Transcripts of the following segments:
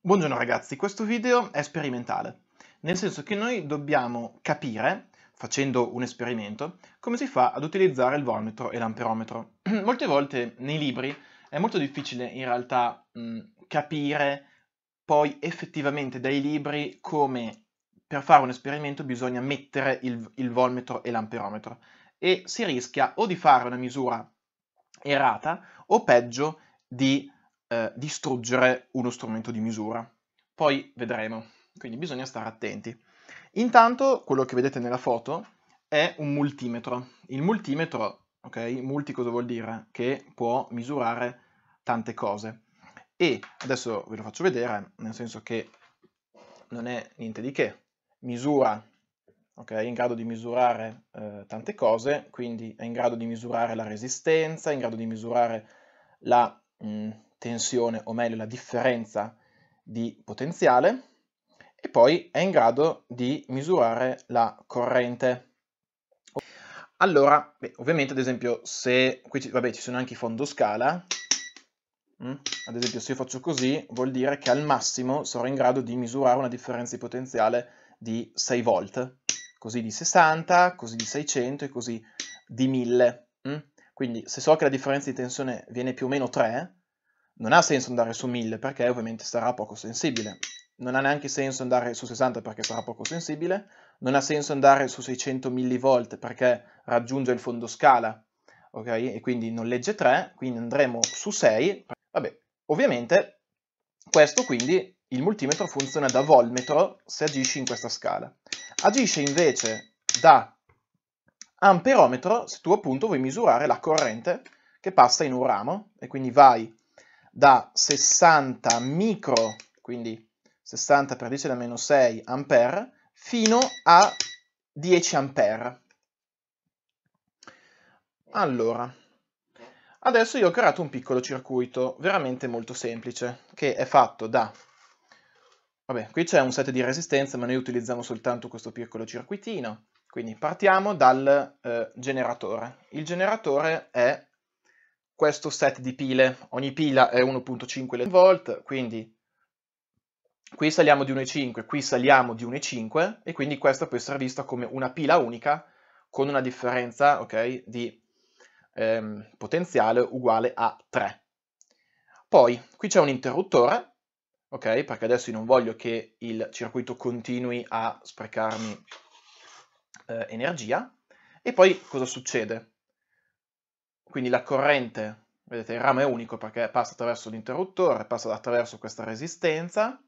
Buongiorno ragazzi, questo video è sperimentale, nel senso che noi dobbiamo capire, facendo un esperimento, come si fa ad utilizzare il volmetro e l'amperometro. Molte volte nei libri è molto difficile in realtà mh, mm, capire poi effettivamente dai libri come per fare un esperimento bisogna mettere il, il volmetro e l'amperometro e si rischia o di fare una misura errata o peggio di eh, distruggere uno strumento di misura. Poi vedremo, quindi bisogna stare attenti. Intanto quello che vedete nella foto è un multimetro. Il multimetro, ok, multi cosa vuol dire? Che può misurare tante cose. E adesso ve lo faccio vedere, nel senso che non è niente di che. Misura, ok, è in grado di misurare eh, tante cose, quindi è in grado di misurare la resistenza, è in grado di misurare la... Mh, mm, tensione, o meglio la differenza di potenziale, e poi è in grado di misurare la corrente. Allora, beh, ovviamente ad esempio se, qui ci, vabbè, ci sono anche i fondoscala, mm, ad esempio se io faccio così vuol dire che al massimo sarò in grado di misurare una differenza di potenziale di 6 volt, così di 60, così di 600 e così di 1000. Mm. Quindi se so che la differenza di tensione viene più o meno 3, non ha senso andare su 1000 perché ovviamente sarà poco sensibile. Non ha neanche senso andare su 60 perché sarà poco sensibile. Non ha senso andare su 600 mV perché raggiunge il fondo scala, ok? E quindi non legge 3, quindi andremo su 6. Vabbè, ovviamente questo quindi il multimetro funziona da volmetro se agisce in questa scala. Agisce invece da amperometro se tu appunto vuoi misurare la corrente che passa in un ramo e quindi vai da 60 micro, quindi 60 per 10 alla meno 6 ampere, fino a 10 ampere. Allora, adesso io ho creato un piccolo circuito veramente molto semplice, che è fatto da... Vabbè, qui c'è un set di resistenza, ma noi utilizziamo soltanto questo piccolo circuitino. Quindi partiamo dal eh, generatore. Il generatore è questo set di pile. Ogni pila è 1.5 volt, quindi qui saliamo di 1,5, qui saliamo di 1,5 e quindi questa può essere vista come una pila unica con una differenza okay, di ehm, potenziale uguale a 3. Poi qui c'è un interruttore, ok? Perché adesso io non voglio che il circuito continui a sprecarmi eh, energia. E poi cosa succede? Quindi la corrente, vedete, il ramo è unico perché passa attraverso l'interruttore, passa attraverso questa resistenza,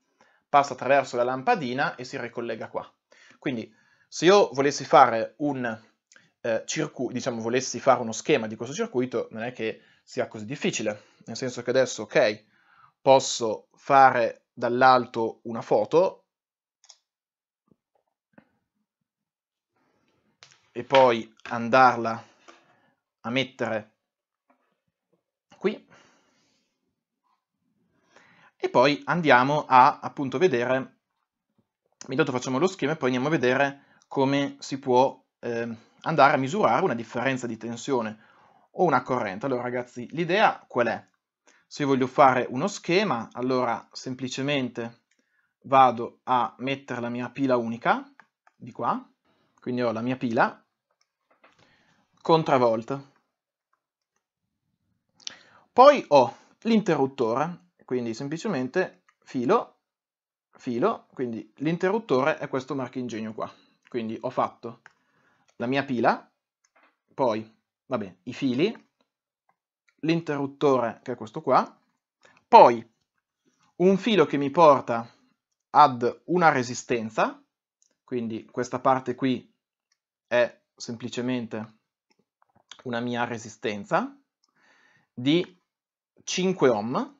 passa attraverso la lampadina e si ricollega qua. Quindi se io volessi fare un eh, circuito, diciamo volessi fare uno schema di questo circuito, non è che sia così difficile, nel senso che adesso, ok, posso fare dall'alto una foto e poi andarla a mettere e poi andiamo a appunto vedere, intanto facciamo lo schema e poi andiamo a vedere come si può eh, andare a misurare una differenza di tensione o una corrente. Allora ragazzi, l'idea qual è? Se voglio fare uno schema, allora semplicemente vado a mettere la mia pila unica, di qua, quindi ho la mia pila, contravolta. Poi ho l'interruttore quindi semplicemente filo, filo, quindi l'interruttore è questo marchingegno qua. Quindi ho fatto la mia pila, poi, vabbè, i fili, l'interruttore che è questo qua, poi un filo che mi porta ad una resistenza, quindi questa parte qui è semplicemente una mia resistenza di 5 ohm,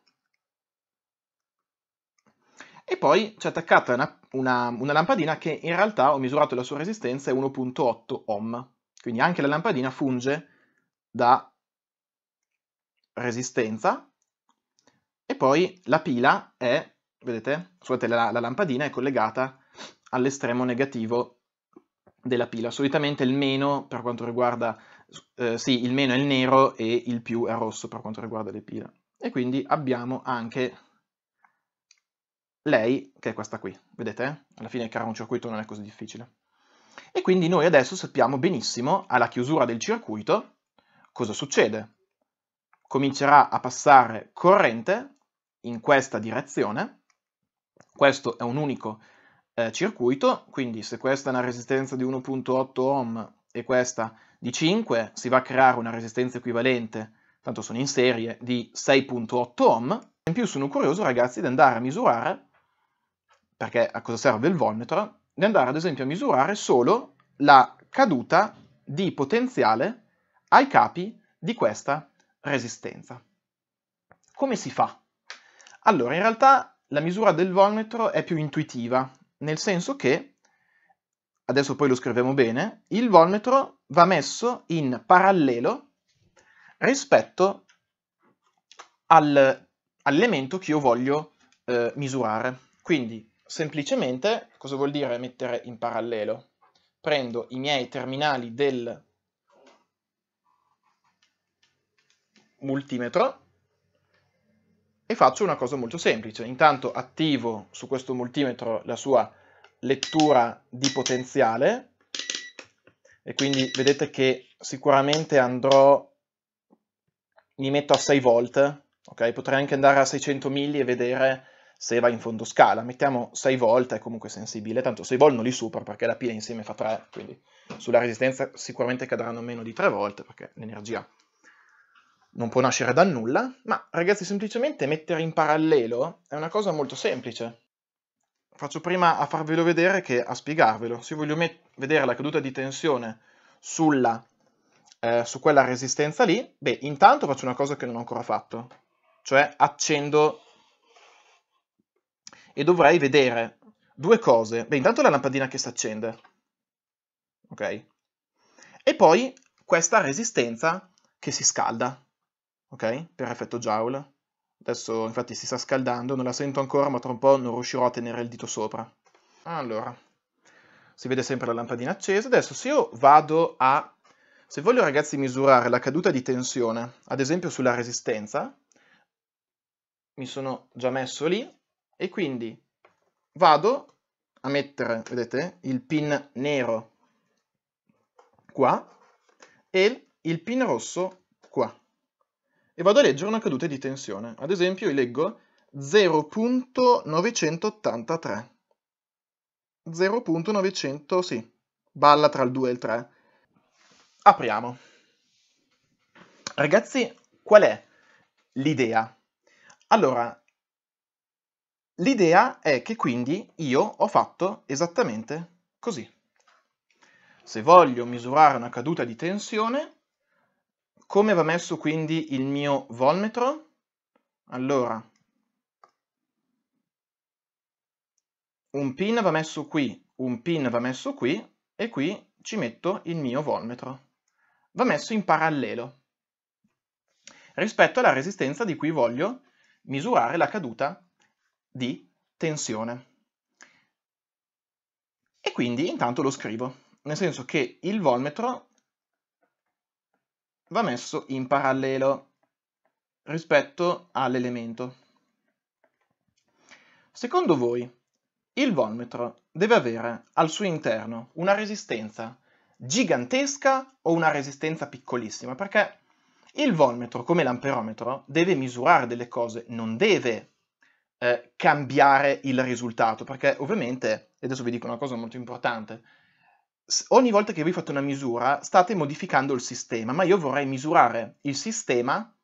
e poi c'è attaccata una, una, una lampadina che in realtà ho misurato la sua resistenza è 1.8 ohm. Quindi anche la lampadina funge da resistenza e poi la pila è, vedete, scusate, la, la, lampadina è collegata all'estremo negativo della pila. Solitamente il meno per quanto riguarda, eh, sì, il meno è il nero e il più è rosso per quanto riguarda le pile. E quindi abbiamo anche lei, che è questa qui, vedete? Alla fine creare un circuito non è così difficile. E quindi noi adesso sappiamo benissimo, alla chiusura del circuito, cosa succede. Comincerà a passare corrente in questa direzione, questo è un unico eh, circuito, quindi se questa è una resistenza di 1.8 ohm e questa di 5, si va a creare una resistenza equivalente, tanto sono in serie, di 6.8 ohm. In più sono curioso ragazzi di andare a misurare perché a cosa serve il volmetro, di andare ad esempio a misurare solo la caduta di potenziale ai capi di questa resistenza. Come si fa? Allora, in realtà la misura del volmetro è più intuitiva, nel senso che, adesso poi lo scriviamo bene, il volmetro va messo in parallelo rispetto all'elemento che io voglio eh, misurare. Quindi semplicemente cosa vuol dire mettere in parallelo? Prendo i miei terminali del multimetro e faccio una cosa molto semplice. Intanto attivo su questo multimetro la sua lettura di potenziale e quindi vedete che sicuramente andrò, mi metto a 6 volt, ok? Potrei anche andare a 600 milli e vedere se va in fondo scala. Mettiamo 6 volt, è comunque sensibile, tanto 6 volt non li supera perché la P insieme fa 3, quindi sulla resistenza sicuramente cadranno meno di 3 volt perché l'energia non può nascere da nulla, ma ragazzi semplicemente mettere in parallelo è una cosa molto semplice. Faccio prima a farvelo vedere che a spiegarvelo. Se voglio vedere la caduta di tensione sulla, eh, su quella resistenza lì, beh, intanto faccio una cosa che non ho ancora fatto, cioè accendo e dovrei vedere due cose. Beh, intanto la lampadina che si accende, ok? E poi questa resistenza che si scalda, ok? Per effetto Joule. Adesso infatti si sta scaldando, non la sento ancora, ma tra un po' non riuscirò a tenere il dito sopra. Allora, si vede sempre la lampadina accesa. Adesso se io vado a... Se voglio ragazzi misurare la caduta di tensione, ad esempio sulla resistenza, mi sono già messo lì, e quindi vado a mettere, vedete, il pin nero qua e il pin rosso qua e vado a leggere una caduta di tensione. Ad esempio io leggo 0.983 0.900, sì, balla tra il 2 e il 3. Apriamo. Ragazzi, qual è l'idea? Allora, L'idea è che quindi io ho fatto esattamente così. Se voglio misurare una caduta di tensione, come va messo quindi il mio volmetro? Allora, un pin va messo qui, un pin va messo qui e qui ci metto il mio volmetro. Va messo in parallelo rispetto alla resistenza di cui voglio misurare la caduta di tensione. E quindi intanto lo scrivo, nel senso che il volmetro va messo in parallelo rispetto all'elemento. Secondo voi, il volmetro deve avere al suo interno una resistenza gigantesca o una resistenza piccolissima? Perché il volmetro, come l'amperometro, deve misurare delle cose, non deve eh, cambiare il risultato, perché ovviamente, e adesso vi dico una cosa molto importante, ogni volta che voi fate una misura state modificando il sistema, ma io vorrei misurare il sistema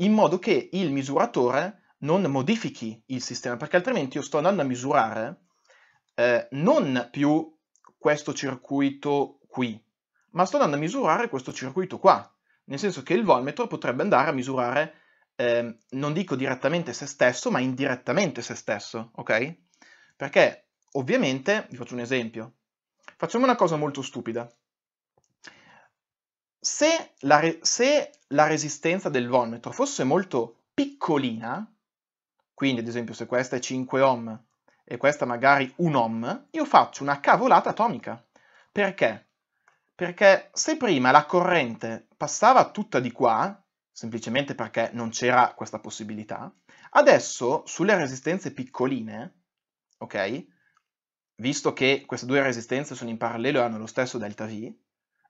in modo che il misuratore non modifichi il sistema, perché altrimenti io sto andando a misurare eh, non più questo circuito qui, ma sto andando a misurare questo circuito qua, nel senso che il volmetro potrebbe andare a misurare eh, non dico direttamente se stesso, ma indirettamente se stesso, ok? Perché ovviamente, vi faccio un esempio, facciamo una cosa molto stupida. Se la, re- se la resistenza del volmetro fosse molto piccolina, quindi ad esempio se questa è 5 ohm e questa magari 1 ohm, io faccio una cavolata atomica. Perché? Perché se prima la corrente passava tutta di qua, semplicemente perché non c'era questa possibilità. Adesso sulle resistenze piccoline, ok? Visto che queste due resistenze sono in parallelo e hanno lo stesso delta V, eh,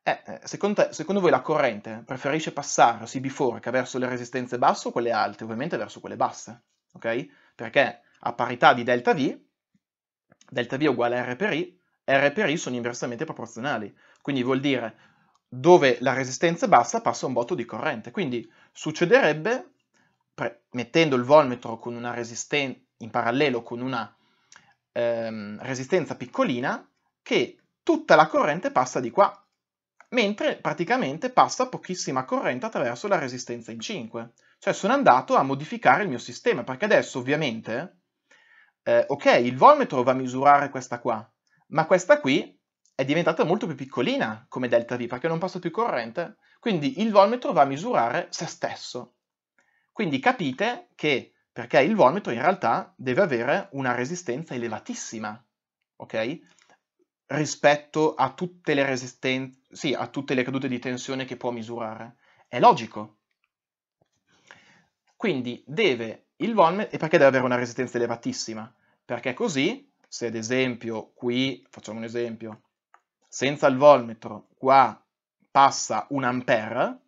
eh secondo, te, secondo, voi la corrente preferisce passare, si biforca verso le resistenze basse o quelle alte? Ovviamente verso quelle basse, ok? Perché a parità di delta V, delta V uguale a R per I, R per I sono inversamente proporzionali. Quindi vuol dire dove la resistenza è bassa passa un botto di corrente. Quindi succederebbe, pre- mettendo il volmetro resisten- in parallelo con una ehm, resistenza piccolina, che tutta la corrente passa di qua, mentre praticamente passa pochissima corrente attraverso la resistenza in 5. Cioè sono andato a modificare il mio sistema, perché adesso ovviamente, eh, ok, il volmetro va a misurare questa qua, ma questa qui è diventata molto più piccolina come delta V perché non passa più corrente, quindi il volmetro va a misurare se stesso. Quindi capite che perché il volmetro in realtà deve avere una resistenza elevatissima, ok? Rispetto a tutte le resistenze, sì, a tutte le cadute di tensione che può misurare. È logico. Quindi deve il volmetro, e perché deve avere una resistenza elevatissima? Perché così, se ad esempio qui, facciamo un esempio, senza il volmetro qua passa un ampere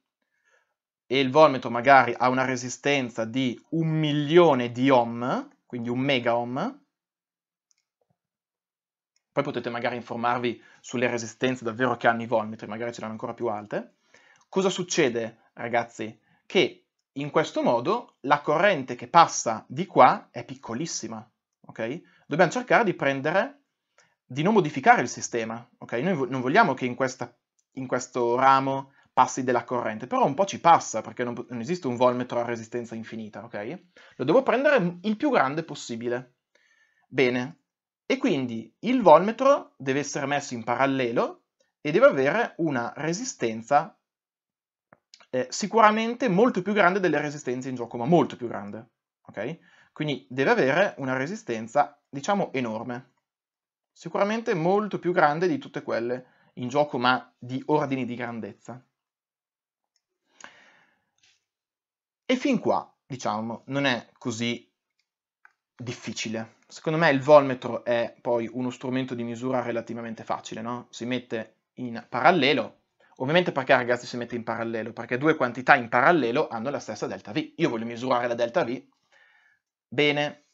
e il volmetro magari ha una resistenza di un milione di ohm, quindi un mega ohm, poi potete magari informarvi sulle resistenze davvero che hanno i volmetri, magari ce hanno ancora più alte. Cosa succede, ragazzi? Che in questo modo la corrente che passa di qua è piccolissima, ok? Dobbiamo cercare di prendere di non modificare il sistema, ok? Noi vo- non vogliamo che in, questa, in, questo ramo passi della corrente, però un po' ci passa perché non, non esiste un volmetro a resistenza infinita, ok? Lo devo prendere il più grande possibile. Bene, e quindi il volmetro deve essere messo in parallelo e deve avere una resistenza eh, sicuramente molto più grande delle resistenze in gioco, ma molto più grande, ok? Quindi deve avere una resistenza, diciamo, enorme sicuramente molto più grande di tutte quelle in gioco, ma di ordini di grandezza. E fin qua, diciamo, non è così difficile. Secondo me il volmetro è poi uno strumento di misura relativamente facile, no? Si mette in parallelo, ovviamente perché ragazzi si mette in parallelo? Perché due quantità in parallelo hanno la stessa delta V. Io voglio misurare la delta V, bene,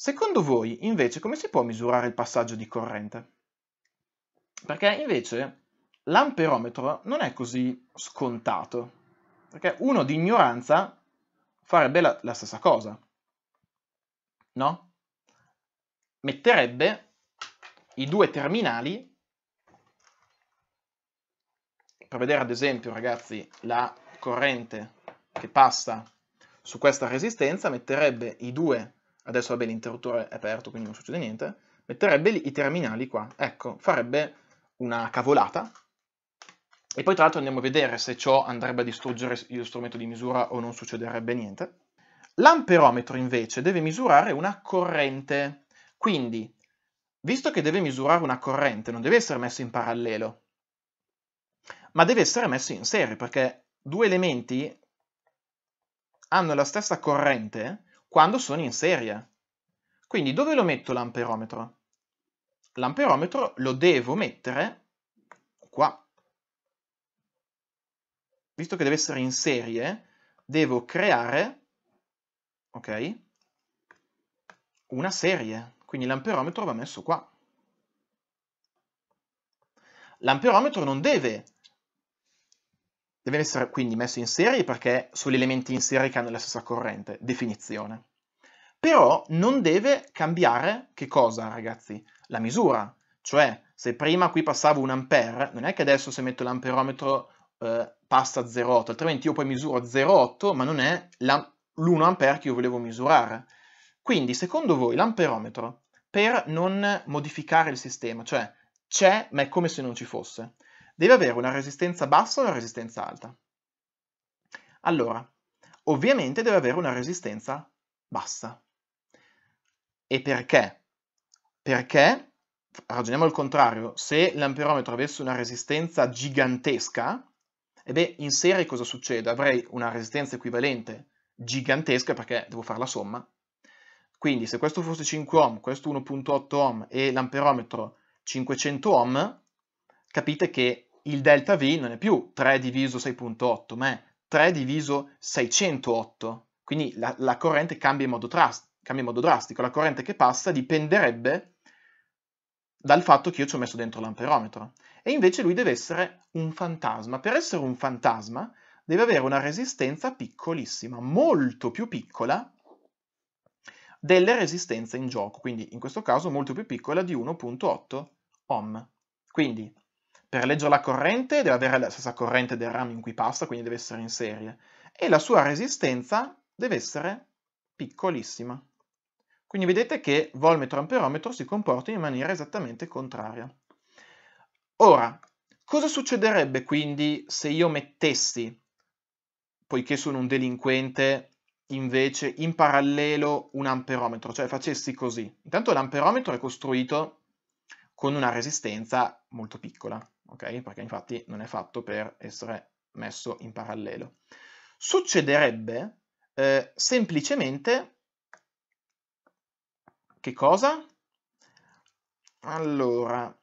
Secondo voi, invece, come si può misurare il passaggio di corrente? Perché invece l'amperometro non è così scontato, perché uno di ignoranza farebbe la, la stessa cosa, no? Metterebbe i due terminali, per vedere ad esempio, ragazzi, la corrente che passa su questa resistenza, metterebbe i due terminali adesso vabbè l'interruttore è aperto quindi non succede niente, metterebbe i terminali qua, ecco, farebbe una cavolata, e poi tra l'altro andiamo a vedere se ciò andrebbe a distruggere lo strumento di misura o non succederebbe niente. L'amperometro invece deve misurare una corrente, quindi visto che deve misurare una corrente non deve essere messo in parallelo, ma deve essere messo in serie perché due elementi hanno la stessa corrente quando sono in serie. Quindi dove lo metto l'amperometro? L'amperometro lo devo mettere qua. Visto che deve essere in serie, devo creare ok, una serie. Quindi l'amperometro va messo qua. L'amperometro non deve deve essere quindi messo in serie perché sono gli elementi in serie che hanno la stessa corrente, definizione. Però non deve cambiare che cosa, ragazzi? La misura. Cioè, se prima qui passavo un ampere, non è che adesso se metto l'amperometro eh, passa 0,8, altrimenti io poi misuro 0,8, ma non è l'1 ampere che io volevo misurare. Quindi, secondo voi, l'amperometro, per non modificare il sistema, cioè c'è ma è come se non ci fosse, deve avere una resistenza bassa o una resistenza alta. Allora, ovviamente deve avere una resistenza bassa. E perché? Perché, ragioniamo al contrario, se l'amperometro avesse una resistenza gigantesca, e beh, in serie cosa succede? Avrei una resistenza equivalente gigantesca perché devo fare la somma. Quindi se questo fosse 5 ohm, questo 1.8 ohm e l'amperometro 500 ohm, capite che il delta V non è più 3 diviso 6.8, ma è 3 diviso 608. Quindi la, la corrente cambia in, drast- cambia in modo drastico. La corrente che passa dipenderebbe dal fatto che io ci ho messo dentro l'amperometro. E invece lui deve essere un fantasma. Per essere un fantasma deve avere una resistenza piccolissima, molto più piccola delle resistenze in gioco, quindi in questo caso molto più piccola di 1.8 ohm. Quindi per leggere la corrente deve avere la stessa corrente del RAM in cui passa, quindi deve essere in serie. E la sua resistenza deve essere piccolissima. Quindi vedete che volmetro amperometro si comporta in maniera esattamente contraria. Ora, cosa succederebbe quindi se io mettessi, poiché sono un delinquente, invece in parallelo un amperometro, cioè facessi così. Intanto l'amperometro è costruito con una resistenza molto piccola ok? Perché infatti non è fatto per essere messo in parallelo. Succederebbe eh, semplicemente che cosa? Allora,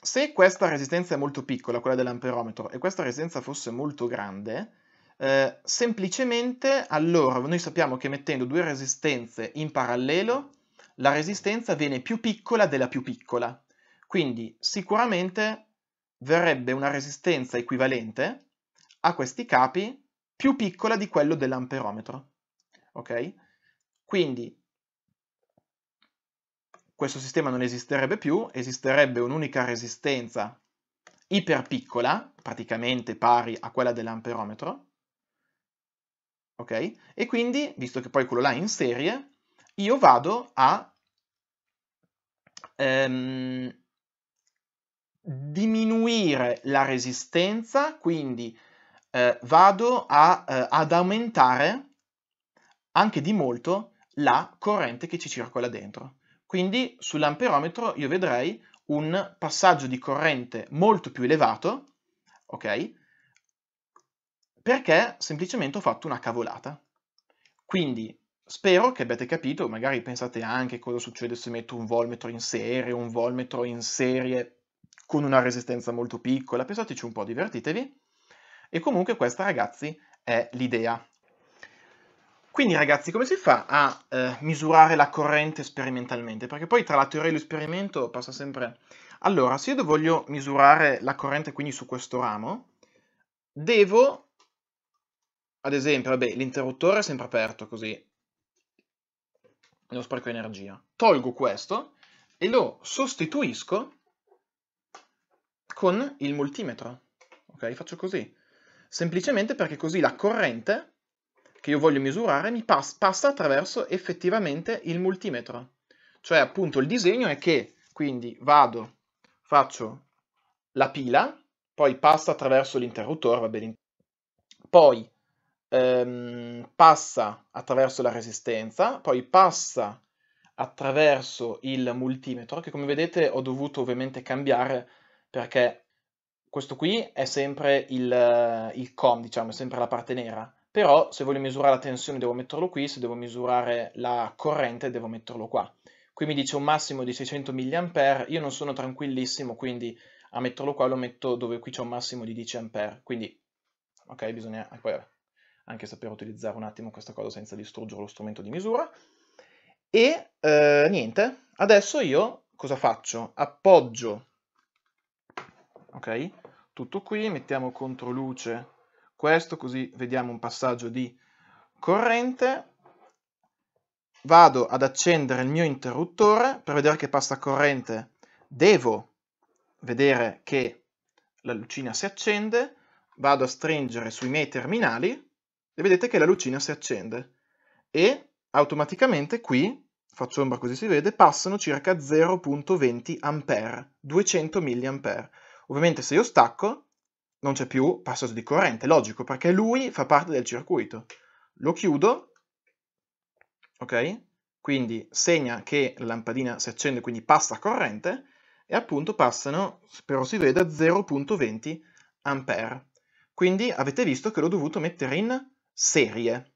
se questa resistenza è molto piccola, quella dell'amperometro, e questa resistenza fosse molto grande, eh, semplicemente allora noi sappiamo che mettendo due resistenze in parallelo, la resistenza viene più piccola della più piccola, quindi sicuramente verrebbe una resistenza equivalente a questi capi più piccola di quello dell'amperometro. Ok? Quindi questo sistema non esisterebbe più, esisterebbe un'unica resistenza iperpiccola, praticamente pari a quella dell'amperometro, ok? E quindi, visto che poi quello là è in serie, io vado a, ehm, diminuire la resistenza, quindi eh, vado a, eh, ad aumentare anche di molto la corrente che ci circola dentro. Quindi sull'amperometro io vedrei un passaggio di corrente molto più elevato, ok? Perché semplicemente ho fatto una cavolata. Quindi spero che abbiate capito, magari pensate anche cosa succede se metto un volmetro in serie, un volmetro in serie con una resistenza molto piccola, pensateci un po', divertitevi. E comunque questa, ragazzi, è l'idea. Quindi ragazzi, come si fa a eh, misurare la corrente sperimentalmente? Perché poi tra la teoria e l'esperimento passa sempre... Allora, se io voglio misurare la corrente quindi su questo ramo, devo, ad esempio, vabbè, l'interruttore è sempre aperto così, lo spreco energia. Tolgo questo e lo sostituisco con il multimetro. Ok, faccio così. Semplicemente perché così la corrente che io voglio misurare mi pas passa attraverso effettivamente il multimetro. Cioè appunto il disegno è che quindi vado, faccio la pila, poi passa attraverso l'interruttore, va bene, poi ehm, passa attraverso la resistenza, poi passa attraverso il multimetro, che come vedete ho dovuto ovviamente cambiare perché questo qui è sempre il, il com, diciamo, è sempre la parte nera, però se voglio misurare la tensione devo metterlo qui, se devo misurare la corrente devo metterlo qua. Qui mi dice un massimo di 600 mA, io non sono tranquillissimo, quindi a metterlo qua lo metto dove qui c'è un massimo di 10 A, quindi ok, bisogna poi, anche sapere utilizzare un attimo questa cosa senza distruggere lo strumento di misura. E eh, niente, adesso io cosa faccio? Appoggio ok? Tutto qui, mettiamo contro luce questo, così vediamo un passaggio di corrente. Vado ad accendere il mio interruttore, per vedere che passa corrente devo vedere che la lucina si accende, vado a stringere sui miei terminali e vedete che la lucina si accende e automaticamente qui, faccio ombra così si vede, passano circa 0.20 A, 200 mA. Ovviamente se io stacco, non c'è più passaggio di corrente, logico, perché lui fa parte del circuito. Lo chiudo, ok? Quindi segna che la lampadina si accende, quindi passa corrente, e appunto passano, spero si veda, 0.20 A. Quindi avete visto che l'ho dovuto mettere in serie.